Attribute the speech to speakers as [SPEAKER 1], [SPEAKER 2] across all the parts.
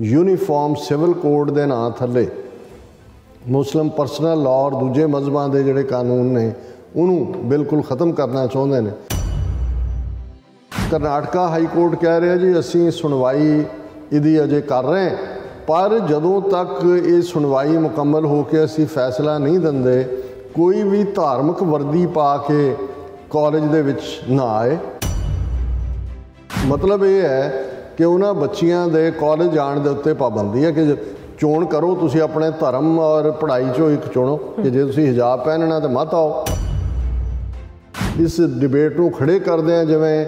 [SPEAKER 1] Uniform civil code ਦੇ ਨਾਂ ਥੱਲੇ ਮੁਸਲਮ ਪਰਸਨਲ ਲਾਅ ਔਰ ਦੂਜੇ ਮਜ਼ਬਾਂ ਦੇ ਜਿਹੜੇ ਕਾਨੂੰਨ ਨੇ ਉਹਨੂੰ ਬਿਲਕੁਲ ਖਤਮ ਕਰਨਾ ਚਾਹੁੰਦੇ ਨੇ ਕਰਨਾਟਕਾ ਹਾਈ ਕੋਰਟ ਕਹਿ ਰਿਹਾ ਜੀ ਅਸੀਂ ਸੁਣਵਾਈ ਇਹਦੀ ਅਜੇ ਕਰ ਰਹੇ ਹਾਂ ਪਰ ਜਦੋਂ ਤੱਕ ਇਹ ਸੁਣਵਾਈ ਮੁਕੰਮਲ ਹੋ ਕੇ ਅਸੀਂ ਫੈਸਲਾ ਨਹੀਂ ਦਿੰਦੇ ਕੋਈ ਵੀ ਧਾਰਮਿਕ ਵਰਦੀ ਪਾ ਕੇ ਕਾਲਜ ਦੇ ਵਿੱਚ ਨਾ ਆਏ ਮਤਲਬ ਇਹ ਹੈ ਕਿ ਉਹਨਾਂ ਬੱਚੀਆਂ ਦੇ ਕਾਲਜ ਜਾਣ ਦੇ ਉੱਤੇ ਪਾਬੰਦੀ ਹੈ ਕਿ ਚੋਣ ਕਰੋ ਤੁਸੀਂ ਆਪਣੇ ਧਰਮ ਔਰ ਪੜ੍ਹਾਈ ਚੋਂ ਇੱਕ ਚੁਣੋ ਕਿ ਜੇ ਤੁਸੀਂ ਹਿਜਾਬ ਪਹਿਨਣਾ ਤਾਂ ਮਤ ਆਓ ਇਸ ਡਿਬੇਟ ਨੂੰ ਖੜੇ ਕਰਦੇ ਆ ਜਿਵੇਂ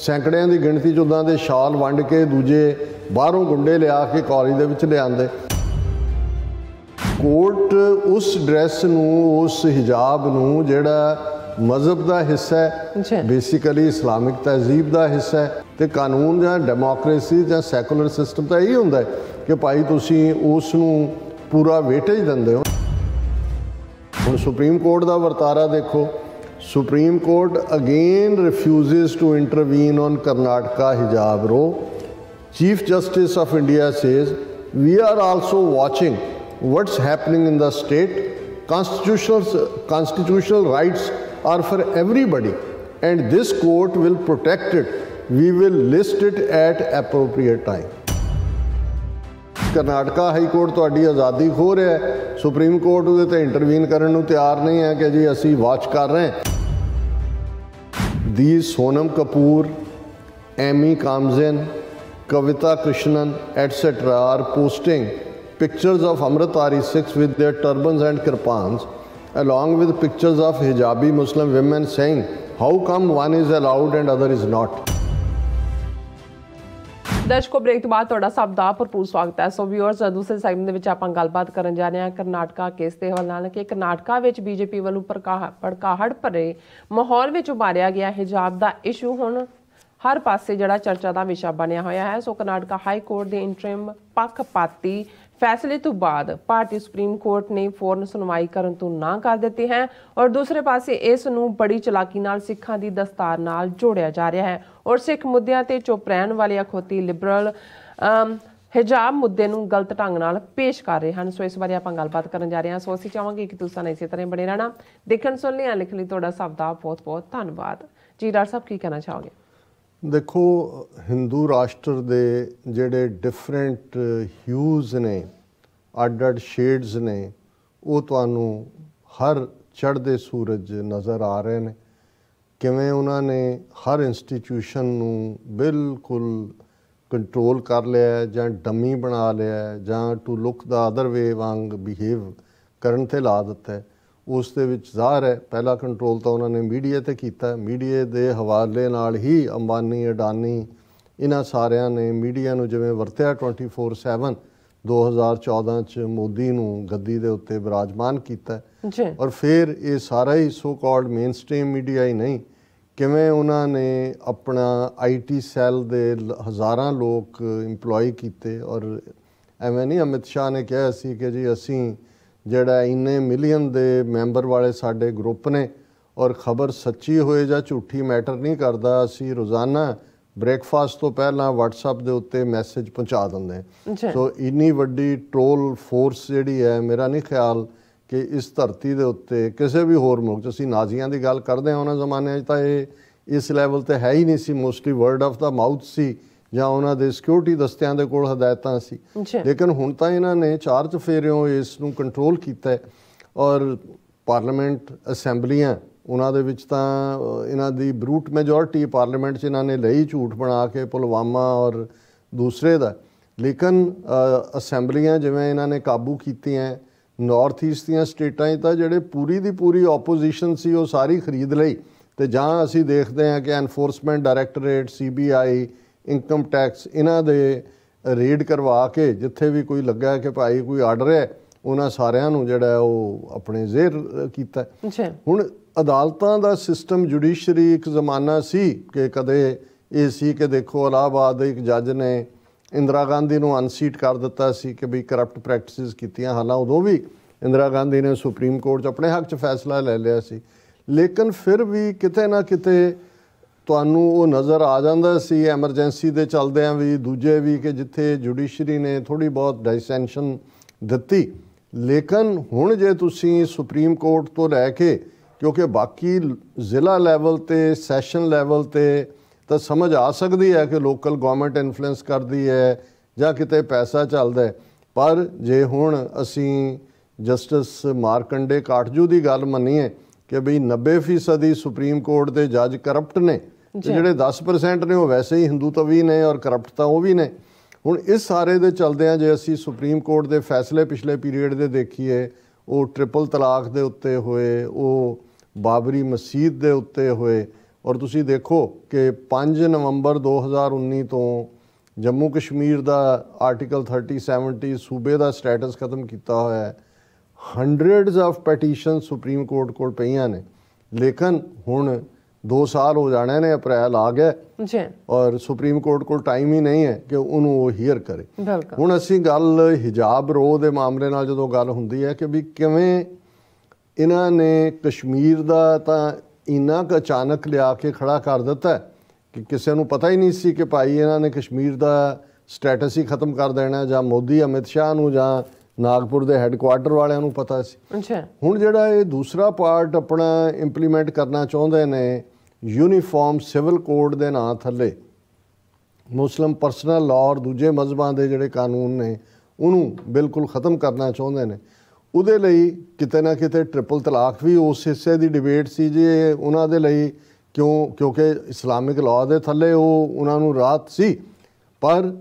[SPEAKER 1] ਸੈਂਕੜਿਆਂ ਦੀ ਗਿਣਤੀ ਚ ਉਦਾਂ ਦੇ ਸ਼ਾਲ ਵੰਡ ਕੇ ਦੂਜੇ ਬਾਹਰੋਂ ਗੁੰਡੇ ਲਿਆ ਕੇ ਕਾਲਜ ਦੇ ਵਿੱਚ ਲਿਆਂਦੇ ਕੋਰਟ ਉਸ ਡਰੈਸ ਨੂੰ ਉਸ ਹਿਜਾਬ ਨੂੰ ਜਿਹੜਾ ਮਜ਼ਹਬ ਦਾ ਹਿੱਸਾ ਹੈ ਬੇਸਿਕਲੀ ਇਸਲਾਮਿਕ ਤਹਿਜ਼ੀਬ ਦਾ ਹਿੱਸਾ ਹੈ ਤੇ ਕਾਨੂੰਨ ਜਾਂ ਡੈਮੋਕ੍ਰੇਸੀ ਜਾਂ ਸੈਕੂਲਰ ਸਿਸਟਮ ਤਾਂ ਇਹੀ ਹੁੰਦਾ ਹੈ ਕਿ ਭਾਈ ਤੁਸੀਂ ਉਸ ਨੂੰ ਪੂਰਾ ਵੇਟੇਜ ਦਿੰਦੇ ਹੋ ਹੁਣ ਸੁਪਰੀਮ ਕੋਰਟ ਦਾ ਵਰਤਾਰਾ ਦੇਖੋ supreme court again refuses to intervene on Karnataka hijab row chief justice of India says we are also watching what's happening in the state constitutional constitutional rights are for everybody and this court will protect it. We will list it at appropriate time. Karnataka high court ਤੁਹਾਡੀ ਆਜ਼ਾਦੀ ਖੋ ਰਿਹਾ ਹੈ supreme court ਉਹਦੇ ਤੇ intervene ਕਰਨ ਨੂੰ ਤਿਆਰ ਨਹੀਂ ਹੈ ਕਿ ਜੀ ਅਸੀਂ ਵਾਚ ਕਰ ਰਹੇ ਹਾਂ ਦੀ ਸੋਨਮ ਕਪੂਰ ਐਮੀ ਕਾਮਜ਼ਨ Kavita Krishnan etcetera are posting pictures of Amritari Sikhs with their turbans and kirpans along with pictures of hijabi Muslim women saying, how come one is allowed and other is not? ਦਰਸ਼ਕੋ break ਤੋਂ ਬਾਅਦ ਤੁਹਾਡਾ ਸਭ ਦਾ ਭਰਪੂਰ ਸਵਾਗਤ ਹੈ ਸੋ viewers ਦੂਸਰੇ segment ਦੇ ਵਿੱਚ ਆਪਾਂ ਗੱਲਬਾਤ ਕਰਨ ਜਾ ਰਹੇ ਹਾਂ ਕਰਨਾਟਕਾ ਕੇਸ ਦੇ ਹਵਾਲੇ ਨਾਲ ਕਿ ਕਰਨਾਟਕਾ ਵਿੱਚ ਬੀਜੇਪੀ ਵੱਲੋਂ ਪੜਕਾਹੜ ਭਰੇ ਮਾਹੌਲ ਵਿੱਚ ਉਭਾਰਿਆ ਗਿਆ ਹਿਜਾਬ ਦਾ ਇਸ਼ੂ ਹੁਣ ਹਰ ਪਾਸੇ ਜਿਹੜਾ ਚਰਚਾ ਦਾ ਵਿਸ਼ਾ ਬਣਿਆ ਹੋਇਆ ਹੈ ਸੋ ਕਰਨਾਟਕਾ ਹਾਈ ਕੋਰਟ ਦੇ ਇੰਟਰਿਮ ਪੱਖਪਾਤੀ ਫੈਸਲੇ ਤੋਂ ਬਾਅਦ ਭਾਰਤੀ ਸੁਪਰੀਮ ਕੋਰਟ ਨੇ ਫੌਰਨ ਸੁਣਵਾਈ ਕਰਨ ਤੋਂ ਨਾ ਕਰ ਦਿੱਤੀ ਹੈ ਔਰ ਦੂਸਰੇ ਪਾਸੇ ਇਸ ਨੂੰ ਬੜੀ ਚਲਾਕੀ ਨਾਲ ਸਿੱਖਾਂ ਦੀ ਦਸਤਾਰ ਨਾਲ ਜੋੜਿਆ ਜਾ ਰਿਹਾ ਹੈ ਔਰ ਸਿੱਖ ਮੁੱਦਿਆਂ ਤੇ ਚੁੱਪ ਰਹਿਣ ਵਾਲੇ ਅਖੋਤੀ ਲਿਬਰਲ ਹਿਜਾਬ ਮੁੱਦੇ ਨੂੰ ਗਲਤ ਢੰਗ ਨਾਲ ਪੇਸ਼ ਕਰ ਰਹੇ ਹਨ ਸੋ ਇਸ ਬਾਰੇ ਆਪਾਂ ਗੱਲਬਾਤ ਕਰਨ ਜਾ ਰਹੇ ਹਾਂ ਸੋ ਅਸੀਂ ਚਾਹਾਂਗੇ ਕਿ ਤੁਸੀਂ ਸਾਨੂੰ ਇਸੇ ਤਰ੍ਹਾਂ ਬਣੇ ਰਹਿਣਾ ਦੇਖਣ ਸੁਣ ਲਿਆ ਲਿਖ ਲਈ ਤੁਹਾਡਾ ਸਭ ਦਾ ਬਹੁਤ ਬਹੁਤ ਧੰਨਵਾਦ ਜੀ ਡਾਕਟਰ ਸਾਹਿਬ ਕੀ ਕਹਿਣਾ ਚਾਹੋਗੇ ਦੇਖੋ ਹਿੰਦੂ ਰਾਸ਼ਟਰ ਦੇ ਜਿਹੜੇ ਡਿਫਰੈਂਟ ਹਿਊਜ਼ ਨੇ ਅੱਡ-ਅੱਡ ਸ਼ੇਡਸ ਨੇ ਉਹ ਤੁਹਾਨੂੰ ਹਰ ਚੜ੍ਹਦੇ ਸੂਰਜ ਨਜ਼ਰ ਆ ਰਹੇ ਨੇ ਕਿਵੇਂ ਉਹਨਾਂ ਨੇ ਹਰ ਇੰਸਟੀਟਿਊਸ਼ਨ ਨੂੰ ਬਿਲਕੁਲ ਕੰਟਰੋਲ ਕਰ ਲਿਆ ਜਾਂ ਡੰਮੀ ਬਣਾ ਲਿਆ ਜਾਂ to look the other way ਵਾਂਗ ਬਿਹੇਵ ਕਰਨ ਤੇ ਲਾ ਦਿੱਤਾ ਉਸ ਦੇ ਵਿੱਚ ਜ਼ਾਹਰ ਹੈ ਪਹਿਲਾ ਕੰਟਰੋਲ ਤਾਂ ਉਹਨਾਂ ਨੇ ਮੀਡੀਆ ਤੇ ਕੀਤਾ ਮੀਡੀਆ ਦੇ ਹਵਾਲੇ ਨਾਲ ਹੀ ਅੰਬਾਨੀ ਅਡਾਨੀ ਇਹਨਾਂ ਸਾਰਿਆਂ ਨੇ ਮੀਡੀਆ ਨੂੰ ਜਿਵੇਂ ਵਰਤਿਆ 24/7 2014 ਚ ਮੋਦੀ ਨੂੰ ਗੱਦੀ ਦੇ ਉੱਤੇ ਬਿਰਾਜਮਾਨ ਕੀਤਾ ਔਰ ਫਿਰ ਇਹ ਸਾਰਾ ਹੀ ਸੋ ਕਾਲਡ ਮੇਨਸਟ੍ਰੀਮ ਮੀਡੀਆ ਹੀ ਨਹੀਂ ਕਿਵੇਂ ਉਹਨਾਂ ਨੇ ਆਪਣਾ ਆਈਟੀ ਸੈੱਲ ਦੇ ਹਜ਼ਾਰਾਂ ਲੋਕ EMPLOYE ਕੀਤੇ ਔਰ ਐਵੇਂ ਨਹੀਂ ਅਮਿਤ ਸ਼ਾਹ ਨੇ ਕਿਹਾ ਸੀ ਕਿ ਜੀ ਅਸੀਂ ਜਿਹੜਾ ਇੰਨੇ ਮਿਲੀਅਨ ਦੇ ਮੈਂਬਰ ਵਾਲੇ ਸਾਡੇ ਗਰੁੱਪ ਨੇ ਔਰ ਖਬਰ ਸੱਚੀ ਹੋਏ ਜਾਂ ਝੂਠੀ ਮੈਟਰ ਨਹੀਂ ਕਰਦਾ ਅਸੀਂ ਰੋਜ਼ਾਨਾ ਬ੍ਰੇਕਫਾਸਟ ਤੋਂ ਪਹਿਲਾਂ WhatsApp ਦੇ ਉੱਤੇ ਮੈਸੇਜ ਪਹੁੰਚਾ ਦਿੰਦੇ ਸੋ ਇੰਨੀ ਵੱਡੀ ਟ੍ਰੋਲ ਫੋਰਸ ਜਿਹੜੀ ਹੈ ਮੇਰਾ ਨਹੀਂ ਖਿਆਲ ਕਿ ਇਸ ਧਰਤੀ ਦੇ ਉੱਤੇ ਕਿਸੇ ਵੀ ਹੋਰ ਮੁਲਕ ਅਸੀਂ ਨਾਜ਼ੀਆਂ ਦੀ ਗੱਲ ਕਰਦੇ ਹਾਂ ਉਹਨਾਂ ਜ਼ਮਾਨੇ 'ਚ ਤਾਂ ਇਹ ਇਸ ਲੈਵਲ ਤੇ ਹੈ ਹੀ ਨਹੀਂ ਸੀ mostly word of the mouth ਸੀ ਜਾਂ ਉਹਨਾਂ ਦੇ ਸਿਕਿਉਰਿਟੀ ਦਸਤਿਆਂ ਦੇ ਕੋਲ ਹਦਾਇਤਾਂ ਸੀ ਲੇਕਿਨ ਹੁਣ ਤਾਂ ਇਹਨਾਂ ਨੇ ਚਾਰਜ ਫੇਰਿਓ ਇਸ ਨੂੰ ਕੰਟਰੋਲ ਕੀਤਾ ਔਰ ਪਾਰਲੀਮੈਂਟ ਅਸੈਂਬਲੀਆਂ ਉਹਨਾਂ ਦੇ ਵਿੱਚ ਤਾਂ ਇਹਨਾਂ ਦੀ ਬਰੂਟ ਮੈਜੋਰਟੀ ਪਾਰਲੀਮੈਂਟ 'ਚ ਇਹਨਾਂ ਨੇ ਲਈ ਝੂਠ ਬਣਾ ਕੇ ਪੁਲਵਾਮਾ ਔਰ ਦੂਸਰੇ ਦਾ ਲੇਕਿਨ ਅਸੈਂਬਲੀਆਂ ਜਿਵੇਂ ਇਹਨਾਂ ਨੇ ਕਾਬੂ ਕੀਤੀਆਂ ਨਾਰਥ ਈਸਟ ਦੀਆਂ ਸਟੇਟਾਂ 'ਚ ਤਾਂ ਜਿਹੜੇ ਪੂਰੀ ਦੀ ਪੂਰੀ ਆਪੋਜੀਸ਼ਨ ਸੀ ਉਹ ਸਾਰੀ ਖਰੀਦ ਲਈ ਤੇ ਜਾਂ ਅਸੀਂ ਦੇਖਦੇ ਹਾਂ ਕਿ enforcement directorate CBI income tax ਇਹਨਾਂ ਦੇ ਰੀਡ ਕਰਵਾ ਕੇ ਜਿੱਥੇ ਵੀ ਕੋਈ ਲੱਗਾ ਕਿ ਭਾਈ ਕੋਈ ਆਰਡਰ ਹੈ ਉਹਨਾਂ ਸਾਰਿਆਂ ਨੂੰ ਜਿਹੜਾ ਉਹ ਆਪਣੇ ਜ਼ੇਰ ਕੀਤਾ ਹੁਣ ਅਦਾਲਤਾਂ ਦਾ ਸਿਸਟਮ ਜੁਡੀਸ਼ਰੀ ਇੱਕ ਜ਼ਮਾਨਾ ਸੀ ਕਿ ਕਦੇ ਇਹ ਸੀ ਕਿ ਦੇਖੋ ਅਲਾਬਾਦ ਦੇ ਇੱਕ ਜੱਜ ਨੇ ਇੰਦਰਾ ਗਾਂਧੀ ਨੂੰ ਅਨਸੀਟ ਕਰ ਦਿੱਤਾ ਸੀ ਕਿ ਵੀ ਕਰਪਟ ਪ੍ਰੈਕਟਿਸਿਸ ਕੀਤੀਆਂ ਹਾਲਾਂ ਉਦੋਂ ਵੀ ਇੰਦਰਾ ਗਾਂਧੀ ਨੇ ਸੁਪਰੀਮ ਕੋਰਟ 'ਚ ਆਪਣੇ ਹੱਕ 'ਚ ਫੈਸਲਾ ਲੈ ਲਿਆ ਸੀ ਲੇਕਿਨ ਫਿਰ ਵੀ ਕਿਤੇ ਨਾ ਕਿਤੇ ਤੁਹਾਨੂੰ ਉਹ ਨਜ਼ਰ ਆ ਜਾਂਦਾ ਸੀ ਐਮਰਜੈਂਸੀ ਦੇ ਚਲਦਿਆਂ ਵੀ ਦੂਜੇ ਵੀ ਕਿ ਜਿੱਥੇ ਜੁਡੀਸ਼ਰੀ ਨੇ ਥੋੜੀ ਬਹੁਤ ਡਿਸੈਂਸ਼ਨ ਦਿੱਤੀ ਲੇਕਿਨ ਹੁਣ ਜੇ ਤੁਸੀਂ ਸੁਪਰੀਮ ਕੋਰਟ ਤੋਂ ਲੈ ਕੇ ਕਿਉਂਕਿ ਬਾਕੀ ਜ਼ਿਲ੍ਹਾ ਲੈਵਲ ਤੇ ਸੈਸ਼ਨ ਲੈਵਲ ਤੇ ਤਾਂ ਸਮਝ ਆ ਸਕਦੀ ਹੈ ਕਿ ਲੋਕਲ ਗਵਰਨਮੈਂਟ ਇਨਫਲੂਐਂਸ ਕਰਦੀ ਹੈ ਜਾਂ ਕਿਤੇ ਪੈਸਾ ਚੱਲਦਾ ਹੈ ਪਰ ਜੇ ਹੁਣ ਅਸੀਂ ਜਸਟਿਸ ਮਾਰਕੰਡੇ ਕਾਟਜੂ ਦੀ ਗੱਲ ਮੰਨੀਏ ਕਿ ਭਈ 90% ਦੀ ਸੁਪਰੀਮ ਕੋਰਟ ਦੇ ਜੱਜ ਕਰਪਟ ਨੇ ਜਿਹੜੇ 10% ਨੇ ਉਹ ਵੈਸੇ ਹੀ ਹਿੰਦੂ ਤਵੀ ਨੇ ਔਰ ਕਰਪਟ ਤਾਂ ਉਹ ਵੀ ਨੇ ਹੁਣ ਇਸ ਸਾਰੇ ਦੇ ਚਲਦੇ ਆ ਜੇ ਅਸੀਂ ਸੁਪਰੀਮ ਕੋਰਟ ਦੇ ਫੈਸਲੇ ਪਿਛਲੇ ਪੀਰੀਅਡ ਦੇ ਦੇਖੀਏ ਉਹ ਟ੍ਰਿਪਲ ਤਲਾਕ ਦੇ ਉੱਤੇ ਹੋਏ ਉਹ ਬਾਬਰੀ ਮਸਜਿਦ ਦੇ ਉੱਤੇ ਹੋਏ ਔਰ ਤੁਸੀਂ ਦੇਖੋ ਕਿ 5 ਨਵੰਬਰ 2019 ਤੋਂ ਜੰਮੂ ਕਸ਼ਮੀਰ ਦਾ ਆਰਟੀਕਲ 3070 ਸੂਬੇ ਦਾ ਸਟੇਟਸ ਖਤਮ ਕੀਤਾ ਹੋਇਆ ਹੈ hundreds of petition supreme court ਕੋਲ ਪਈਆਂ ਨੇ ਲੇਕਿਨ ਹੁਣ 2 ਸਾਲ ਹੋ ਜਾਣੇ ਨੇ ਅਪ੍ਰੈਲ ਆ ਗਿਆ ਜੀ ਔਰ ਸੁਪਰੀਮ ਕੋਰਟ ਕੋਲ ਟਾਈਮ ਹੀ ਨਹੀਂ ਹੈ ਕਿ ਉਹਨੂੰ ਉਹ ਹੀਅਰ ਕਰੇ ਹੁਣ ਅਸੀਂ ਗੱਲ ਹਿਜਾਬ ਰੋ ਦੇ ਮਾਮਲੇ ਨਾਲ ਜਦੋਂ ਗੱਲ ਹੁੰਦੀ ਹੈ ਕਿ ਵੀ ਕਿਵੇਂ ਇਹਨਾਂ ਨੇ ਕਸ਼ਮੀਰ ਦਾ ਤਾਂ ਇਨਾ ਕ ਅਚਾਨਕ ਲਿਆ ਕੇ ਖੜਾ ਕਰ ਦਿੱਤਾ ਕਿ ਕਿਸੇ ਨੂੰ ਪਤਾ ਹੀ ਨਹੀਂ ਸੀ ਕਿ ਭਾਈ ਇਹਨਾਂ ਨੇ ਕਸ਼ਮੀਰ ਦਾ ਸਟੇਟਸ ਹੀ ਖਤਮ ਕਰ ਦੇਣਾ ਜਾਂ ਮੋਦੀ ਅਮਿਤ ਸ਼ਾਹ ਨੂੰ ਜਾਂ ਨਾਗਪੁਰ ਦੇ ਹੈੱਡਕੁਆਰਟਰ ਵਾਲਿਆਂ ਨੂੰ ਪਤਾ ਸੀ ਅੱਛਾ ਹੁਣ ਜਿਹੜਾ ਇਹ ਦੂਸਰਾ ਪਾਰਟ ਆਪਣਾ ਇੰਪਲੀਮੈਂਟ ਕਰਨਾ ਚਾਹੁੰਦੇ ਨੇ ਯੂਨੀਫਾਰਮ ਸਿਵਲ ਕੋਡ ਦੇ ਨਾਂ ਥੱਲੇ ਮੁਸਲਮ ਪਰਸਨਲ ਲਾਅ ਔਰ ਦੂਜੇ ਮਜ਼ਬਾਂ ਦੇ ਜਿਹੜੇ ਕਾਨੂੰਨ ਨੇ ਉਹਨੂੰ ਬਿਲਕੁਲ ਖਤਮ ਕਰਨਾ ਚਾਹੁੰਦੇ ਨੇ ਉਹਦੇ ਲਈ ਕਿਤੇ ਨਾ ਕਿਤੇ ਟ੍ਰਿਪਲ ਤਲਾਕ ਵੀ ਉਸ ਹਿੱਸੇ ਦੀ ਡਿਬੇਟ ਸੀ ਜੇ ਉਹਨਾਂ ਦੇ ਲਈ ਕਿਉਂ ਕਿਉਂਕਿ ਇਸਲਾਮਿਕ ਲਾਅ ਦੇ ਥੱਲੇ ਉਹ ਉਹਨਾਂ ਨੂੰ ਰਾਤ ਸੀ ਪਰ